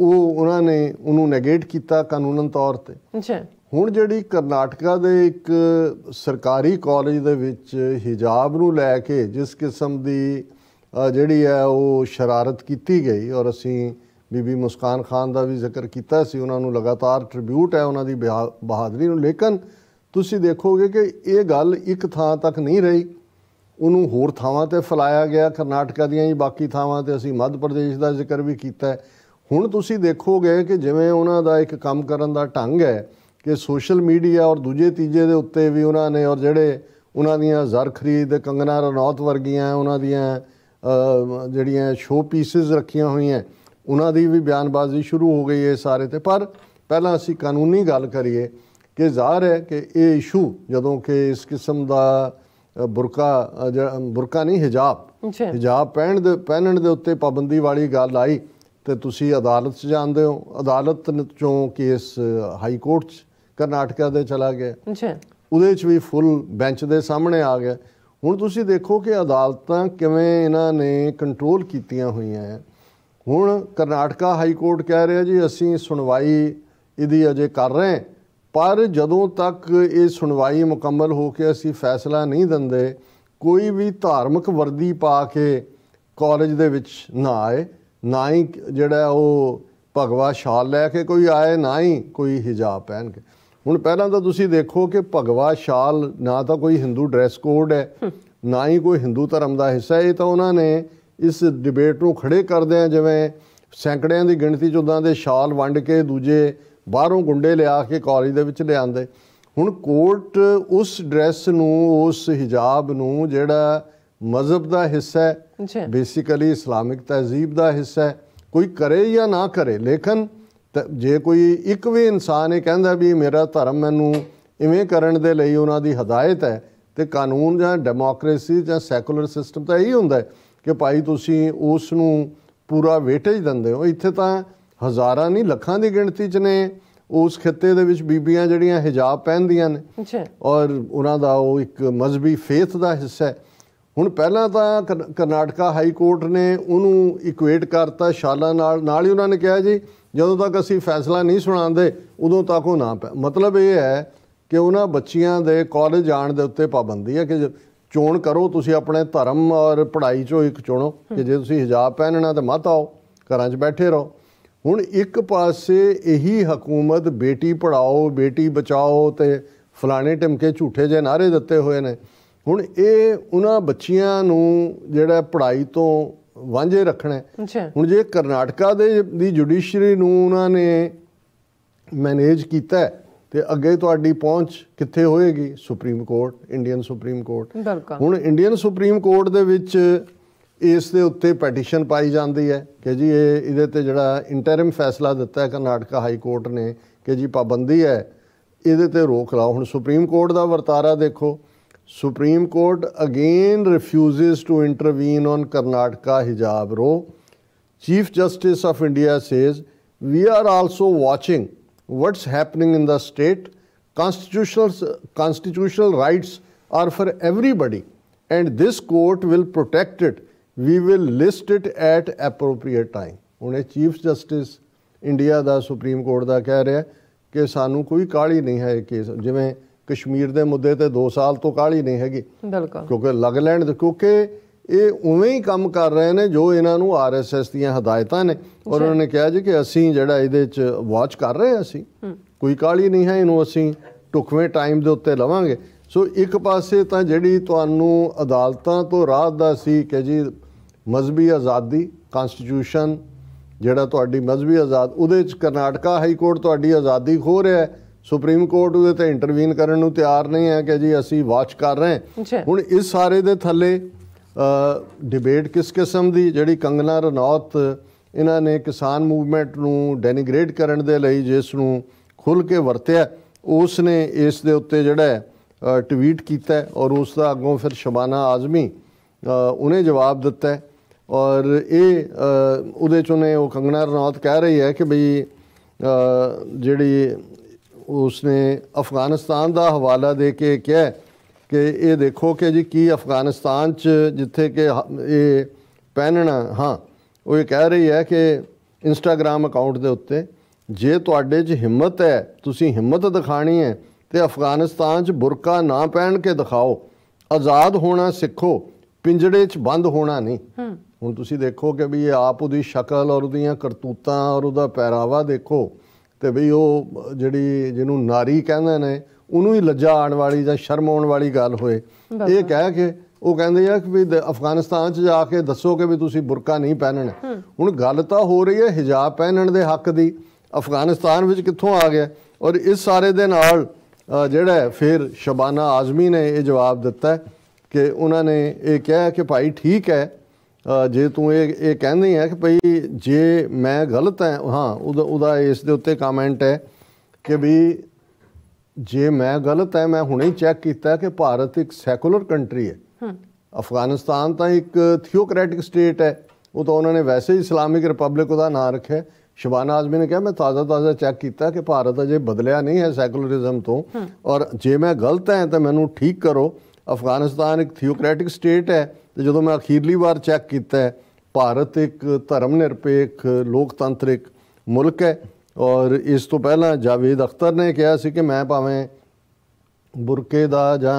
[SPEAKER 1] ਉਹ ਉਹਨਾਂ ਨੇ ਉਹਨੂੰ ਨੈਗੇਟ ਕੀਤਾ ਕਾਨੂੰਨਨ ਤੌਰ ਤੇ ਅੱਛਾ ਹੁਣ ਜਿਹੜੀ ਕਰਨਾਟਕਾ ਦੇ ਇੱਕ ਸਰਕਾਰੀ ਕਾਲਜ ਦੇ ਵਿੱਚ ਹਿਜਾਬ ਨੂੰ ਲੈ ਕੇ ਜਿਸ ਕਿਸਮ ਦੀ ਜਿਹੜੀ ਹੈ ਉਹ ਸ਼ਰਾਰਤ ਕੀਤੀ ਗਈ ਔਰ ਅਸੀਂ ਬੀਬੀ ਮੁਸਕਾਨ ਖਾਨ ਦਾ ਵੀ ਜ਼ਿਕਰ ਕੀਤਾ ਸੀ ਉਹਨਾਂ ਨੂੰ ਲਗਾਤਾਰ ਟ੍ਰਿਬਿਊਟ ਹੈ ਉਹਨਾਂ ਦੀ ਬਹਾਦਰੀ ਨੂੰ ਲੇਕਿਨ ਤੁਸੀਂ ਦੇਖੋਗੇ ਕਿ ਇਹ ਗੱਲ ਇੱਕ ਥਾਂ ਤੱਕ ਨਹੀਂ ਰਹੀ ਉਹਨੂੰ ਹੋਰ ਥਾਵਾਂ ਤੇ ਫਲਾਇਆ ਗਿਆ ਕਰਨਾਟਕਾ ਦੀਆਂ ਹੀ ਬਾਕੀ ਥਾਵਾਂ ਤੇ ਅਸੀਂ ਮੱਧ ਪ੍ਰਦੇਸ਼ ਦਾ ਜ਼ਿਕਰ ਵੀ ਕੀਤਾ ਹੈ ਹੁਣ ਤੁਸੀਂ ਦੇਖੋਗੇ ਕਿ ਜਿਵੇਂ ਉਹਨਾਂ ਦਾ ਇੱਕ ਕੰਮ ਕਰਨ ਦਾ ਢੰਗ ਹੈ ਕਿ ਸੋਸ਼ਲ ਮੀਡੀਆ ਔਰ ਦੂਜੇ ਤੀਜੇ ਦੇ ਉੱਤੇ ਵੀ ਉਹਨਾਂ ਨੇ ਔਰ ਜਿਹੜੇ ਉਹਨਾਂ ਦੀਆਂ ਜ਼ਰ ਖਰੀਦ ਕੰਗਨਾ ਰਨੌਤ ਵਰਗੀਆਂ ਉਹਨਾਂ ਦੀਆਂ ਜਿਹੜੀਆਂ ਸ਼ੋ ਪੀਸਿਸ ਰੱਖੀਆਂ ਹੋਈਆਂ ਉਹਨਾਂ ਦੀ ਵੀ ਬਿਆਨਬਾਜ਼ੀ ਸ਼ੁਰੂ ਹੋ ਗਈ ਹੈ ਸਾਰੇ ਤੇ ਪਰ ਪਹਿਲਾਂ ਅਸੀਂ ਕਾਨੂੰਨੀ ਗੱਲ ਕਰੀਏ ਕਿ ਜ਼ਾਹਰ ਹੈ ਕਿ ਇਹ ਇਸ਼ੂ ਜਦੋਂ ਕਿ ਇਸ ਕਿਸਮ ਦਾ ਬੁਰਕਾ ਬੁਰਕਾ ਨਹੀਂ ਹਿਜਾਬ ਹਿਜਾਬ ਪਹਿਣ ਦੇ ਪਹਿਨਣ ਦੇ ਉੱਤੇ ਪਾਬੰਦੀ ਵਾਲੀ ਗੱਲ ਆਈ ਤੇ ਤੁਸੀਂ ਅਦਾਲਤ 'ਚ ਜਾਂਦੇ ਹੋ ਅਦਾਲਤ ਚੋਂ ਕੇਸ ਹਾਈ ਕੋਰਟ 'ਚ ਕਰਨਾਟਕਾ ਦੇ ਚਲਾ ਗਿਆ ਜੀ ਉਹਦੇ 'ਚ ਵੀ ਫੁੱਲ ਬੈਂਚ ਦੇ ਸਾਹਮਣੇ ਆ ਗਿਆ ਹੁਣ ਤੁਸੀਂ ਦੇਖੋ ਕਿ ਅਦਾਲਤਾਂ ਕਿਵੇਂ ਇਹਨਾਂ ਨੇ ਕੰਟਰੋਲ ਕੀਤੀਆਂ ਹੋਈਆਂ ਹੈ ਹੁਣ ਕਰਨਾਟਕਾ ਹਾਈ ਕੋਰਟ ਕਹਿ ਰਿਹਾ ਜੀ ਅਸੀਂ ਸੁਣਵਾਈ ਇਹਦੀ ਅਜੇ ਕਰ ਰਹੇ ਹਾਂ ਪਰ ਜਦੋਂ ਤੱਕ ਇਹ ਸੁਣਵਾਈ ਮੁਕੰਮਲ ਹੋ ਕੇ ਅਸੀਂ ਫੈਸਲਾ ਨਹੀਂ ਦਿੰਦੇ ਕੋਈ ਵੀ ਧਾਰਮਿਕ ਵਰਦੀ ਪਾ ਕੇ ਕਾਲਜ ਦੇ ਵਿੱਚ ਨਾ ਆਏ ਨਾ ਹੀ ਜਿਹੜਾ ਉਹ ਭਗਵਾ ਸ਼ਾਲ ਲੈ ਕੇ ਕੋਈ ਆਏ ਨਾ ਹੀ ਕੋਈ ਹਿਜਾਬ ਪਹਿਨ ਕੇ ਹੁਣ ਪਹਿਲਾਂ ਤਾਂ ਤੁਸੀਂ ਦੇਖੋ ਕਿ ਭਗਵਾ ਸ਼ਾਲ ਨਾ ਤਾਂ ਕੋਈ Hindu ਡਰੈਸ ਕੋਡ ਹੈ ਨਾ ਹੀ ਕੋਈ Hindu ਧਰਮ ਦਾ ਹਿੱਸਾ ਇਹ ਤਾਂ ਉਹਨਾਂ ਨੇ ਇਸ ਡਿਬੇਟ ਨੂੰ ਖੜੇ ਕਰਦੇ ਆ ਜਿਵੇਂ ਸੈਂਕੜਿਆਂ ਦੀ ਗਿਣਤੀ ਚ ਉਦਾਂ ਦੇ ਸ਼ਾਲ ਵੰਡ ਕੇ ਦੂਜੇ ਬਾਹਰੋਂ ਗੁੰਡੇ ਲਿਆ ਕੇ ਕਾਲਜ ਦੇ ਵਿੱਚ ਲਿਆਂਦੇ ਹੁਣ ਕੋਰਟ ਉਸ ਡਰੈਸ ਨੂੰ ਉਸ ਹਿਜਾਬ ਨੂੰ ਜਿਹੜਾ ਮਜ਼ਹਬ ਦਾ ਹਿੱਸਾ ਹੈ ਬੇਸਿਕਲੀ ਇਸਲਾਮਿਕ ਤਹਜ਼ੀਬ ਦਾ ਹਿੱਸਾ ਹੈ ਕੋਈ ਕਰੇ ਜਾਂ ਨਾ ਕਰੇ ਲੇਕਿਨ ਜੇ ਕੋਈ ਇੱਕ ਵੀ ਇਨਸਾਨ ਇਹ ਕਹਿੰਦਾ ਵੀ ਮੇਰਾ ਧਰਮ ਮੈਨੂੰ ਇਵੇਂ ਕਰਨ ਦੇ ਲਈ ਉਹਨਾਂ ਦੀ ਹਦਾਇਤ ਹੈ ਤੇ ਕਾਨੂੰਨ ਜਾਂ ਡੈਮੋਕ੍ਰੇਸੀ ਜਾਂ ਸੈਕੂਲਰ ਸਿਸਟਮ ਤਾਂ ਇਹੀ ਹੁੰਦਾ ਹੈ ਕਿ ਭਾਈ ਤੁਸੀਂ ਉਸ ਨੂੰ ਪੂਰਾ ਵੇਟੇਜ ਦਿੰਦੇ ਹੋ ਇੱਥੇ ਤਾਂ ਹਜ਼ਾਰਾਂ ਨਹੀਂ ਲੱਖਾਂ ਦੀ ਗਿਣਤੀ 'ਚ ਨੇ ਉਸ ਖਿੱਤੇ ਦੇ ਵਿੱਚ ਬੀਬੀਆਂ ਜਿਹੜੀਆਂ ਹਿਜਾਬ ਪਹਿਨਦੀਆਂ ਨੇ ਔਰ ਉਹਨਾਂ ਦਾ ਉਹ ਇੱਕ ਮਜ਼ਬੀ ਫੇਥ ਦਾ ਹਿੱਸਾ ਹੈ ਹੁਣ ਪਹਿਲਾਂ ਤਾਂ ਕਰਨਾਟਕਾ ਹਾਈ ਕੋਰਟ ਨੇ ਉਹਨੂੰ ਇਕੁਏਟ ਕਰਤਾ ਸ਼ਾਲਾ ਨਾਲ ਨਾਲ ਹੀ ਉਹਨਾਂ ਨੇ ਕਿਹਾ ਜੀ ਜਦੋਂ ਤੱਕ ਅਸੀਂ ਫੈਸਲਾ ਨਹੀਂ ਸੁਣਾਉਂਦੇ ਉਦੋਂ ਤੱਕ ਉਹ ਨਾ ਮਤਲਬ ਇਹ ਹੈ ਕਿ ਉਹਨਾਂ ਬੱਚੀਆਂ ਦੇ ਕਾਲਜ ਜਾਣ ਦੇ ਉੱਤੇ ਪਾਬੰਦੀ ਹੈ ਕਿ ਚੋਣ ਕਰੋ ਤੁਸੀਂ ਆਪਣੇ ਧਰਮ ਔਰ ਪੜ੍ਹਾਈ ਚੋਂ ਇੱਕ ਚੁਣੋ ਕਿ ਜੇ ਤੁਸੀਂ ਹਿਜਾਬ ਪਹਿਨਣਾ ਤਾਂ ਮਤ ਆਓ ਘਰਾਂ 'ਚ ਬੈਠੇ ਰਹੋ ਹੁਣ ਇੱਕ ਪਾਸੇ ਇਹੀ ਹਕੂਮਤ ਬੇਟੀ ਪੜਾਓ ਬੇਟੀ ਬਚਾਓ ਤੇ ਫਲਾਣੇ ਟਮਕੇ ਝੂਠੇ ਜੇ ਨਾਰੇ ਦਿੱਤੇ ਹੋਏ ਨੇ ਹੁਣ ਇਹ ਉਹਨਾਂ ਬੱਚਿਆਂ ਨੂੰ ਜਿਹੜਾ ਪੜ੍ਹਾਈ ਤੋਂ ਵਾਂਝੇ ਰੱਖਣਾ ਹੁਣ ਜੇ ਕਰਨਾਟਕਾ ਦੇ ਦੀ ਜੁਡੀਸ਼ਰੀ ਨੂੰ ਉਹਨਾਂ ਨੇ ਮੈਨੇਜ ਕੀਤਾ ਤੇ ਅੱਗੇ ਤੁਹਾਡੀ ਪਹੁੰਚ ਕਿੱਥੇ ਹੋਏਗੀ supreme court Indian supreme court ਹੁਣ ਇੰਡੀਅਨ ਸੁਪਰੀਮ ਕੋਰਟ ਦੇ ਵਿੱਚ ਇਸ ਦੇ ਉੱਤੇ ਪਟੀਸ਼ਨ ਪਾਈ ਜਾਂਦੀ ਹੈ ਕਿ ਜੀ ਇਹ ਇਹਦੇ ਤੇ ਜਿਹੜਾ ਇੰਟਰਮ ਫੈਸਲਾ ਦਿੱਤਾ ਹੈ ਕਰਨਾਟਕਾ ਹਾਈ ਕੋਰਟ ਨੇ ਕਿ ਜੀ ਪਾਬੰਦੀ ਹੈ ਇਹਦੇ ਤੇ ਰੋਕ ਲਾਓ ਹੁਣ ਸੁਪਰੀਮ ਕੋਰਟ ਦਾ ਵਰਤਾਰਾ ਦੇਖੋ Supreme Court again refuses to intervene on Karnataka hijab row. Chief Justice of India says, we are also watching what's happening in the state. Constitutional, constitutional rights are for everybody and this court will protect it. We will list it at appropriate time. ਉਹਨੇ chief justice India ਦਾ supreme court ਦਾ ਕਹਿ ਰਿਹਾ ਕਿ ਸਾਨੂੰ ਕੋਈ ਕਾਲੀ ਨਹੀਂ ਹੈ ਕੇਸ ਜਿਵੇਂ ਕਸ਼ਮੀਰ ਦੇ ਮੁੱਦੇ ਤੇ 2 ਸਾਲ ਤੋਂ ਕਾਲੀ ਨਹੀਂ ਹੈਗੀ ਬਿਲਕੁਲ ਕਿਉਂਕਿ ਲੱਗ ਲੈਣ ਦੇ ਕਿਉਂਕਿ ਇਹ ਉਵੇਂ ਹੀ ਕੰਮ ਕਰ ਰਹੇ ਨੇ ਜੋ ਇਹਨਾਂ ਨੂੰ ਆਰਐਸਐਸ ਦੀਆਂ ਹਦਾਇਤਾਂ ਨੇ ਔਰ ਉਹਨਾਂ ਨੇ ਕਿਹਾ ਜੀ ਕਿ ਅਸੀਂ ਜਿਹੜਾ ਇਹਦੇ ਚ ਵਾਚ ਕਰ ਰਹੇ ਅਸੀਂ ਕੋਈ ਕਾਲੀ ਨਹੀਂ ਹੈ ਇਹਨੂੰ ਅਸੀਂ ਟੁਕਵੇਂ ਟਾਈਮ ਦੇ ਉੱਤੇ ਲਵਾਂਗੇ ਸੋ ਇੱਕ ਪਾਸੇ ਤਾਂ ਜਿਹੜੀ ਤੁਹਾਨੂੰ ਅਦਾਲਤਾਂ ਤੋਂ ਰਾਹਤ ਦਾ ਸੀ ਕਿ ਜੀ ਮਜ਼ਬੀ ਆਜ਼ਾਦੀ ਕਨਸਟੀਟਿਊਸ਼ਨ ਜਿਹੜਾ ਤੁਹਾਡੀ ਮਜ਼ਬੀ ਆਜ਼ਾਦ ਉਹਦੇ ਚ ਕਰਨਾਟਕਾ ਹਾਈ ਕੋਰਟ ਤੁਹਾਡੀ ਆਜ਼ਾਦੀ ਖੋ ਰਿਹਾ ਹੈ ਸੁਪਰੀਮ ਕੋਰਟ ਉਹਦੇ ਤੇ ਇੰਟਰਵੀਨ ਕਰਨ ਨੂੰ ਤਿਆਰ ਨਹੀਂ ਹੈ ਕਿ ਜੀ ਅਸੀਂ ਵਾਚ ਕਰ ਰਹੇ ਹਾਂ ਹੁਣ ਇਸ ਸਾਰੇ ਦੇ ਥੱਲੇ ਡਿਬੇਟ ਕਿਸ ਕਿਸਮ ਦੀ ਜਿਹੜੀ ਕੰਗਨਾ ਰਣੌਤ ਇਹਨਾਂ ਨੇ ਕਿਸਾਨ ਮੂਵਮੈਂਟ ਨੂੰ ਡੈਨੀਗ੍ਰੇਡ ਕਰਨ ਦੇ ਲਈ ਜਿਸ ਨੂੰ ਖੁੱਲ ਕੇ ਵਰਤਿਆ ਉਸ ਨੇ ਇਸ ਦੇ ਉੱਤੇ ਜਿਹੜਾ ਟਵੀਟ ਕੀਤਾ ਔਰ ਉਸ ਦਾ ਅੱਗੋਂ ਫਿਰ ਸ਼ਬਾਨਾ ਆਜ਼ਮੀ ਉਹਨੇ ਜਵਾਬ ਦਿੱਤਾ ਔਰ ਇਹ ਉਹਦੇ ਚੋਂ ਨੇ ਉਹ ਕੰਗਨਾ ਰਣੌਤ ਕਹਿ ਰਹੀ ਹੈ ਕਿ ਭਈ ਜਿਹੜੀ ਉਸਨੇ ਅਫਗਾਨਿਸਤਾਨ ਦਾ ਹਵਾਲਾ ਦੇ ਕੇ ਕਿਹਾ ਕਿ ਇਹ ਦੇਖੋ ਕਿ ਜੀ ਕੀ ਅਫਗਾਨਿਸਤਾਨ 'ਚ ਜਿੱਥੇ ਕਿ ਇਹ ਪਹਿਨਣਾ ਹਾਂ ਉਹ ਇਹ ਕਹਿ ਰਹੀ ਹੈ ਕਿ ਇੰਸਟਾਗ੍ਰam ਅਕਾਊਂਟ ਦੇ ਉੱਤੇ ਜੇ ਤੁਹਾਡੇ 'ਚ ਹਿੰਮਤ ਹੈ ਤੁਸੀਂ ਹਿੰਮਤ ਦਿਖਾਣੀ ਹੈ ਤੇ ਅਫਗਾਨਿਸਤਾਨ 'ਚ ਬੁਰਕਾ ਨਾ ਪਹਿਨ ਕੇ ਦਿਖਾਓ ਆਜ਼ਾਦ ਹੋਣਾ ਸਿੱਖੋ ਪਿੰਜੜੇ 'ਚ ਬੰਦ ਹੋਣਾ ਨਹੀਂ ਹੁਣ ਤੁਸੀਂ ਦੇਖੋ ਕਿ ਵੀ ਇਹ ਆਪ ਉਹਦੀ ਸ਼ਕਲ ਔਰ ਉਹਦੀਆਂ ਕਰਤੂਤਾਂ ਔਰ ਉਹਦਾ ਪਹਿਰਾਵਾ ਦੇਖੋ ਤੇ ਵੀ ਉਹ ਜਿਹੜੀ ਜਿਹਨੂੰ ਨਾਰੀ ਕਹਿੰਦੇ ਨੇ ਉਹਨੂੰ ਹੀ ਲੱਜਾ ਆਣ ਵਾਲੀ ਜਾਂ ਸ਼ਰਮ ਆਉਣ ਵਾਲੀ ਗੱਲ ਹੋਏ ਇਹ ਕਹਿ ਕੇ ਉਹ ਕਹਿੰਦੇ ਆ ਕਿ ਵੀ ਅਫਗਾਨਿਸਤਾਨ 'ਚ ਜਾ ਕੇ ਦੱਸੋ ਕਿ ਵੀ ਤੁਸੀਂ ਬੁਰਕਾ ਨਹੀਂ ਪਹਿਨਣਾ ਹੁਣ ਗੱਲ ਤਾਂ ਹੋ ਰਹੀ ਹੈ ਹਿਜਾਬ ਪਹਿਨਣ ਦੇ ਹੱਕ ਦੀ ਅਫਗਾਨਿਸਤਾਨ ਵਿੱਚ ਕਿੱਥੋਂ ਆ ਗਿਆ ਔਰ ਇਸ ਸਾਰੇ ਦੇ ਨਾਲ ਜਿਹੜਾ ਫਿਰ ਸ਼ਬਾਨਾ ਆਜ਼ਮੀ ਨੇ ਇਹ ਜਵਾਬ ਦਿੱਤਾ ਕਿ ਉਹਨਾਂ ਨੇ ਇਹ ਕਿਹਾ ਕਿ ਭਾਈ ਠੀਕ ਹੈ ਜੇ ਤੂੰ ਇਹ ਇਹ ਕਹਿੰਦੇ ਆ ਕਿ ਭਈ ਜੇ ਮੈਂ ਗਲਤ ਹਾਂ ਹਾਂ ਉਹਦਾ ਉਹਦਾ ਇਸ ਦੇ ਉੱਤੇ ਕਮੈਂਟ ਹੈ ਕਿ ਵੀ ਜੇ ਮੈਂ ਗਲਤ ਹਾਂ ਮੈਂ ਹੁਣੇ ਹੀ ਚੈੱਕ ਕੀਤਾ ਕਿ ਭਾਰਤ ਇੱਕ ਸੈਕੂਲਰ ਕੰਟਰੀ ਹੈ ਅਫਗਾਨਿਸਤਾਨ ਤਾਂ ਇੱਕ ਥਿਓਕ੍ਰੈਟਿਕ ਸਟੇਟ ਹੈ ਉਹ ਤਾਂ ਉਹਨਾਂ ਨੇ ਵੈਸੇ ਹੀ ਇਸਲਾਮਿਕ ਰਿਪਬਲਿਕ ਉਹਦਾ ਨਾਂ ਰੱਖਿਆ ਸ਼ਬਾਨਾ ਆਜ਼ਮੀ ਨੇ ਕਿਹਾ ਮੈਂ ਤਾਜ਼ਾ-ਤਾਜ਼ਾ ਚੈੱਕ ਕੀਤਾ ਕਿ ਭਾਰਤ ਅਜੇ ਬਦਲਿਆ ਨਹੀਂ ਹੈ ਸੈਕੂਲਰਿਜ਼ਮ ਤੋਂ ਔਰ ਜੇ ਮੈਂ ਗਲਤ ਹਾਂ ਤਾਂ ਮੈਨੂੰ ਠੀਕ ਕਰੋ ਅਫਗਾਨਿਸਤਾਨ ਇੱਕ ਥਿਓਕ੍ਰੈਟਿਕ ਸਟੇਟ ਹੈ ਤੇ ਜਦੋਂ ਮੈਂ ਅਖੀਰਲੀ ਵਾਰ ਚੈੱਕ ਕੀਤਾ ਹੈ ਭਾਰਤ ਇੱਕ ਧਰਮ ਨਿਰਪੇਖ ਲੋਕਤੰਤਰਿਕ ਮੁਲਕ ਹੈ ਔਰ ਇਸ ਤੋਂ ਪਹਿਲਾਂ ਜਾਵੇਦ ਅਖਤਰ ਨੇ ਕਿਹਾ ਸੀ ਕਿ ਮੈਂ ਭਾਵੇਂ ਬੁਰਕੇ ਦਾ ਜਾਂ